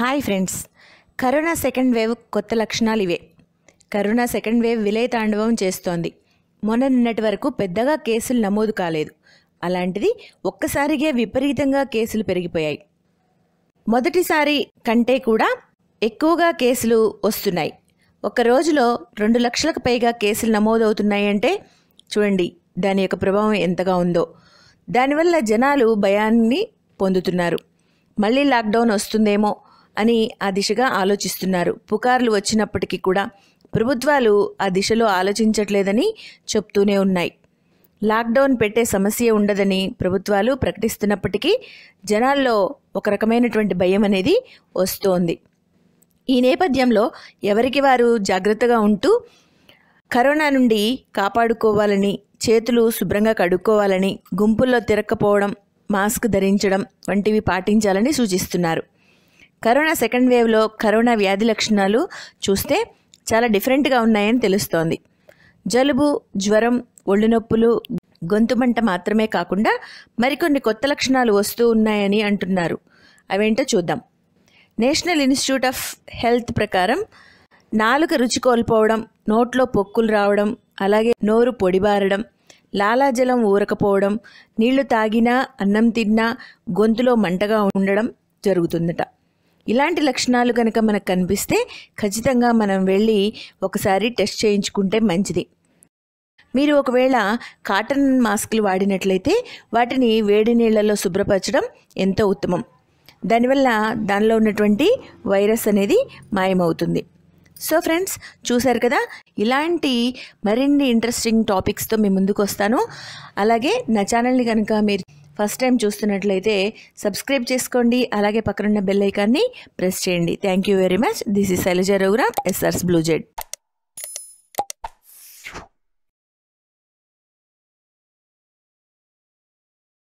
hi friends corona second wave కొత్త లక్షణాలు ఇవే కరోనా సెకండ్ వేవ్ విలయ తాండవం చేస్తోంది మొన్న నిన్నటి వరకు పెద్దగా కేసులు నమోదు కాలేదు అలాంటిది ఒక్కసారిగా విపరీతంగా కేసులు పెరిగిపోయాయి మొదటిసారి కంటే కూడా ఎక్కువగా కేసులు వస్తున్నాయి ఒక రోజులో రెండు లక్షలకు పైగా కేసులు నమోదవుతున్నాయి అంటే చూడండి దాని యొక్క ప్రభావం ఎంతగా ఉందో దానివల్ల జనాలు భయాన్ని పొందుతున్నారు మళ్ళీ లాక్డౌన్ వస్తుందేమో అని ఆ దిశగా ఆలోచిస్తున్నారు పుకార్లు వచ్చినప్పటికీ కూడా ప్రభుత్వాలు ఆ దిశలో ఆలోచించట్లేదని చెప్తూనే ఉన్నాయి లాక్డౌన్ పెట్టే సమస్య ఉండదని ప్రభుత్వాలు ప్రకటిస్తున్నప్పటికీ జనాల్లో ఒక రకమైనటువంటి భయం అనేది వస్తోంది ఈ నేపథ్యంలో ఎవరికి వారు జాగ్రత్తగా ఉంటూ కరోనా నుండి కాపాడుకోవాలని చేతులు శుభ్రంగా కడుక్కోవాలని గుంపుల్లో తిరక్కపోవడం మాస్క్ ధరించడం వంటివి పాటించాలని సూచిస్తున్నారు కరోనా సెకండ్ వేవ్లో కరోనా వ్యాధి లక్షణాలు చూస్తే చాలా డిఫరెంట్గా ఉన్నాయని తెలుస్తోంది జలుబు జ్వరం ఒళ్ళు నొప్పులు మంట మాత్రమే కాకుండా మరికొన్ని కొత్త లక్షణాలు వస్తూ ఉన్నాయని అంటున్నారు అవేంటో చూద్దాం నేషనల్ ఇన్స్టిట్యూట్ ఆఫ్ హెల్త్ ప్రకారం నాలుక రుచి కోల్పోవడం నోట్లో పొక్కులు రావడం అలాగే నోరు పొడిబారడం లాలాజలం ఊరకపోవడం నీళ్లు తాగినా అన్నం తిన్నా గొంతులో మంటగా ఉండడం జరుగుతుందట ఇలాంటి లక్షణాలు కనుక మనకు కనిపిస్తే ఖచ్చితంగా మనం వెళ్ళి ఒకసారి టెస్ట్ చేయించుకుంటే మంచిది మీరు ఒకవేళ కాటన్ మాస్కులు వాడినట్లయితే వాటిని వేడి నీళ్లలో శుభ్రపరచడం ఎంతో ఉత్తమం దానివల్ల దానిలో ఉన్నటువంటి వైరస్ అనేది మాయమవుతుంది సో ఫ్రెండ్స్ చూశారు కదా ఇలాంటి మరిన్ని ఇంట్రెస్టింగ్ టాపిక్స్తో మీ ముందుకు వస్తాను అలాగే నా ఛానల్ని కనుక మీరు ఫస్ట్ టైం చూస్తున్నట్లయితే సబ్స్క్రైబ్ చేసుకోండి అలాగే పక్కనున్న బెల్ ఐకాన్ని ప్రెస్ చేయండి thank you very much this is Shailaja Raghuram ఎస్ఆర్స్ బ్లూజెడ్